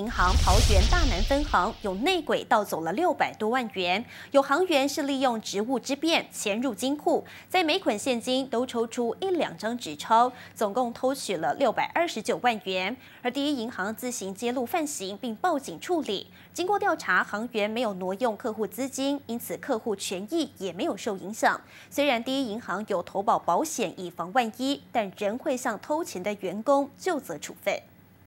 银行桃园大南分行有内鬼盗走了六百多万元，有行员是利用职务之便潜入金库，在每捆现金都抽出一两张纸钞，总共偷取了六百二十九万元。而第一银行自行揭露犯行并报警处理，经过调查，行员没有挪用客户资金，因此客户权益也没有受影响。虽然第一银行有投保保险以防万一，但仍会向偷钱的员工就责处分。